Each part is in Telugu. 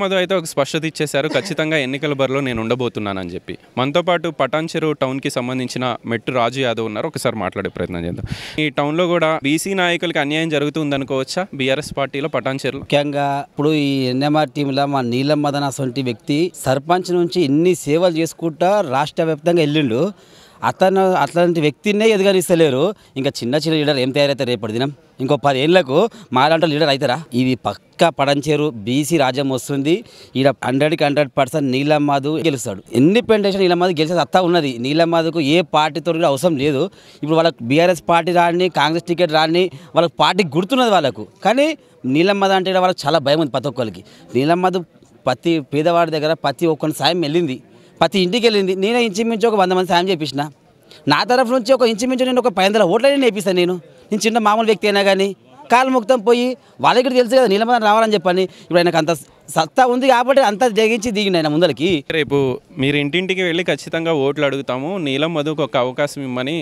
మధు అయితే ఒక స్పష్టత ఇచ్చేశారు ఖచ్చితంగా ఎన్నికల బరిలో నేను ఉండబోతున్నానని చెప్పి మనతో పాటు పటాన్ చెరువు టౌన్కి సంబంధించిన మెట్టు రాజు యాదవ్ ఉన్నారు ఒకసారి మాట్లాడే ప్రయత్నం చేద్దాం ఈ టౌన్లో కూడా బీసీ నాయకులకి అన్యాయం జరుగుతుంది అనుకోవచ్చా బీఆర్ఎస్ పార్టీలో పటాన్ చెరువు ముఖ్యంగా ఇప్పుడు ఈ ఎన్ఎంఆర్ టీంలో మా నీలం మదన వ్యక్తి సర్పంచ్ నుంచి ఇన్ని సేవలు చేసుకుంటా రాష్ట్ర వ్యాప్తంగా వెళ్ళిండు అతను అట్లాంటి వ్యక్తినే ఇస్తలేరు ఇంకా చిన్న చిన్న లీడర్ ఏం తయారైతే రేపటి దినం ఇంకో పది ఏళ్ళకు మాలాంటి లీడర్ అవుతారా ఇది పక్క పడంచేరు బీసీ రాజ్యం వస్తుంది ఈడ హండ్రెడ్కి హండ్రెడ్ పర్సెంట్ నీలమ్మాదు గెలుస్తాడు ఇండిపెండెన్స్ నీలమ్మాది గెలిచే గెలిచేది అత్తా ఉన్నది నీలమ్మాదుకు ఏ పార్టీతో కూడా అవసరం లేదు ఇప్పుడు వాళ్ళకి బీఆర్ఎస్ పార్టీ రాని కాంగ్రెస్ టికెట్ రాని వాళ్ళకి పార్టీ గుర్తున్నది వాళ్ళకు కానీ నీలమ్మద అంటే వాళ్ళకి చాలా భయం ఉంది ప్రతి ఒక్కరికి నీలమ్మదు ప్రతి పేదవాడి దగ్గర ప్రతి ఒక్కరి సాయం వెళ్ళింది ప్రతి ఇంటికి వెళ్ళింది నేనే ఇంచుమించు ఒక వంద మంది సాయం చేపించిన నా తరఫు నుంచి ఒక ఇంచుమించు నేను ఒక పది వందల ఓట్లనే నేర్పిస్తాను నేను నేను చిన్న మామూలు వ్యక్తి అయినా కానీ కాలు ముక్తం పోయి వాళ్ళకి తెలుసు కదా నీలమదం రావాలని చెప్పండి ఇప్పుడు ఆయనకు అంత సత్తా ఉంది కాబట్టి అంతా జగించి దిగింది ఆయన ముందరికి రేపు మీరు ఇంటింటికి వెళ్ళి ఖచ్చితంగా ఓట్లు అడుగుతాము నీలం మధుకు ఒక అవకాశం ఇమ్మని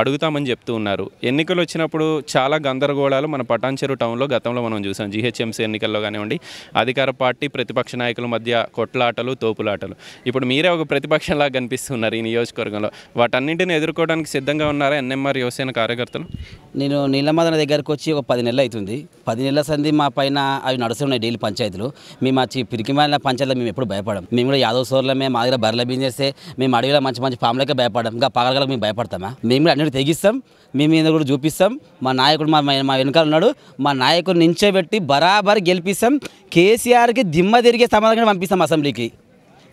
అడుగుతామని చెప్తూ ఉన్నారు ఎన్నికలు వచ్చినప్పుడు చాలా గందరగోళాలు మన పటాన్చెరు టౌన్లో గతంలో మనం చూసాం జిహెచ్ఎంసీ ఎన్నికల్లో కానివ్వండి అధికార పార్టీ ప్రతిపక్ష నాయకుల మధ్య కొట్లాటలు తోపులాటలు ఇప్పుడు మీరే ఒక ప్రతిపక్షంలాగా కనిపిస్తున్నారు ఈ నియోజకవర్గంలో వాటన్నింటిని ఎదుర్కోవడానికి సిద్ధంగా ఉన్నారా ఎన్ఎంఆర్ యువసేన కార్యకర్తలు నేను నీలమదన దగ్గరకు వచ్చి ఒక పది నెలలు అవుతుంది పది నెలల సంది మా పైన అవి నడుస్తున్నాయి డైలీ పంచాయతీలు మేము మా పిరికిమాల పంచాయతీలో మేము ఎప్పుడు భయపడం మేము కూడా యాదవ్ సోర్లమే మా దగ్గర బర్రెల బిజినెసే మేము అడవిలో మంచి మంచి ఫామ్లకే భయపడం ఇంకా పగలగలకు మేము భయపడతామా మేము కూడా అన్నిటి తెగిస్తాం మేము మీద కూడా చూపిస్తాం మా నాయకుడు మా మా వెనకాల ఉన్నాడు మా నాయకుడు నించోబెట్టి బరాబర్ గెలిపిస్తాం కేసీఆర్కి దిమ్మ తిరిగే సమాధానం పంపిస్తాం అసెంబ్లీకి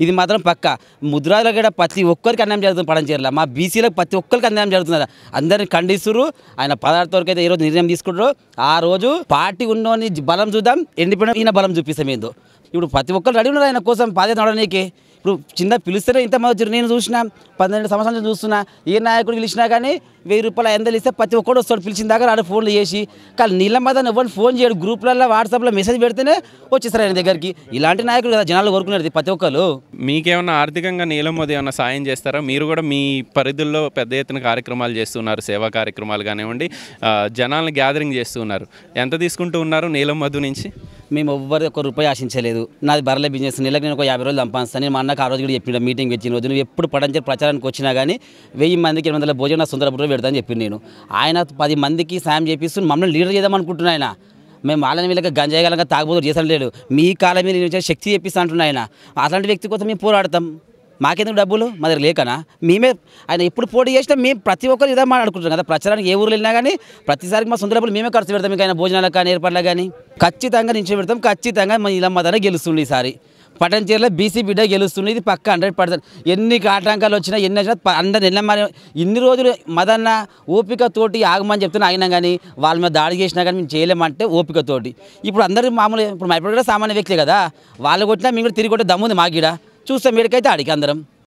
ఇది మాత్రం పక్క ముద్రాలు కూడా ప్రతి ఒక్కరికి అన్యాయం జరుగుతుంది పడం పడంచేరల మా బీసీలకు ప్రతి ఒక్కరికి అన్యాయం జరుగుతున్నారు అందరిని ఖండిస్తురు ఆయన పదార్థ వరకు అయితే ఈరోజు నిర్ణయం తీసుకుంటారు ఆ రోజు పార్టీ ఉన్నోని బలం చూద్దాం ఎండిపోయిన ఈయన బలం చూపిస్తాం ఏందో ఇప్పుడు ప్రతి ఒక్కరు రెడీ ఉన్నారు ఆయన కోసం పాదయాత్ర నడవడానికి ఇప్పుడు చిన్న పిలుస్తారు ఇంతమంది వచ్చారు నేను చూసిన పన్నెండు సంవత్సరాలు చూస్తున్నా ఏ నాయకుడు పిలిచినా కానీ వెయ్యి రూపాయలు ఎందలు ఇస్తే ప్రతి ఒక్కరు వస్తాడు పిలిచిన దగ్గర ఆడ ఫోన్లు చేసి కానీ నీళ్ళ మాత్రం ఎవరు ఫోన్ చేయడు గ్రూప్లలో వాట్సాప్లో మెసేజ్ పెడితేనే వచ్చేస్తారు ఆయన దగ్గరికి ఇలాంటి నాయకుడు కదా జనాలు కోరుకునేది ప్రతి ఒక్కరు మీకేమన్నా ఆర్థికంగా నీలం మోదీ ఏమన్నా సాయం చేస్తారా మీరు కూడా మీ పరిధుల్లో పెద్ద ఎత్తున కార్యక్రమాలు చేస్తున్నారు సేవా కార్యక్రమాలు కానివ్వండి జనాలను గ్యాదరింగ్ చేస్తున్నారు ఎంత తీసుకుంటూ ఉన్నారు నీలం మధు నుంచి మేము ఎవ్వరు ఒక రూపాయి ఆశించలేదు నాది బర్రెల బిజినెస్ నెలకు నేను ఒక యాభై రోజులు సంపాదిస్తాను నేను మా అన్నకు ఆ రోజు కూడా చెప్పిన మీటింగ్ వచ్చిన రోజు నువ్వు ఎప్పుడు పడంచే ప్రచారానికి వచ్చినా కానీ వెయ్యి మందికి ఎనిమిది వందల భోజనం నా సుందరపురం పెడతాను చెప్పి నేను ఆయన పది మందికి సాయం చేపిస్తూ మమ్మల్ని లీడర్ చేద్దామనుకుంటున్నా ఆయన మేము వాళ్ళని వీళ్ళకి గంజాయగలంగా తాగబోతు తాగబోదు చేసాం లేడు మీ కాలం మీద నేను శక్తి చెప్పిస్తా అంటున్నా ఆయన అలాంటి వ్యక్తి కోసం మేము పోరాడతాం మాకెందుకు డబ్బులు మా దగ్గర లేకనా మేమే ఆయన ఎప్పుడు పోటీ చేసినా మేము ప్రతి ఒక్కరు ఇదే మాట్లాడుకుంటున్నాం కదా ప్రచారానికి ఏ ఊరు వెళ్ళినా కానీ ప్రతిసారి మా సొంత డబ్బులు మేమే ఖర్చు పెడతాం ఇంకా ఆయన భోజనాలకు కానీ ఏర్పాట్లకు కానీ ఖచ్చితంగా నిలిచి పెడతాం ఖచ్చితంగా మా ఇలా మా గెలుస్తుంది ఈసారి చీరలో బీసీ బిడ్డ గెలుస్తుంది ఇది పక్క హండ్రెడ్ పర్సెంట్ ఎన్ని ఆటంకాలు వచ్చినా ఎన్ని వచ్చినా అందరు మరి ఇన్ని రోజులు మదన్న ఓపికతోటి ఆగమని చెప్తున్నా ఆగినా కానీ వాళ్ళ మీద దాడి చేసినా కానీ మేము చేయలేమంటే ఓపికతోటి ఇప్పుడు అందరూ మామూలు ఇప్పుడు మా ఇప్పుడు కూడా సామాన్య వ్యక్తి కదా వాళ్ళు కొట్టినా మేము కూడా తిరిగి కొట్టే దమ్ముంది మాకు చూస్తే మీడికైతే అడిగి అందరం